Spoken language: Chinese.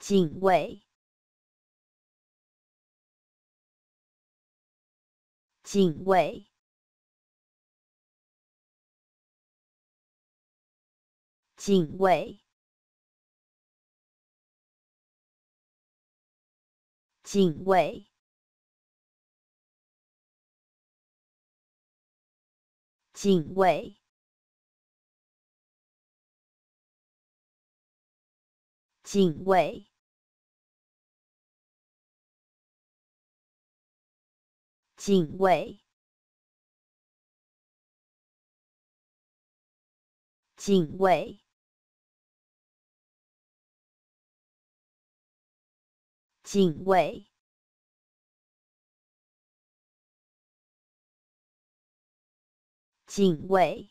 警卫，警卫，警卫，警卫，警卫。警卫，警卫，警卫，警卫。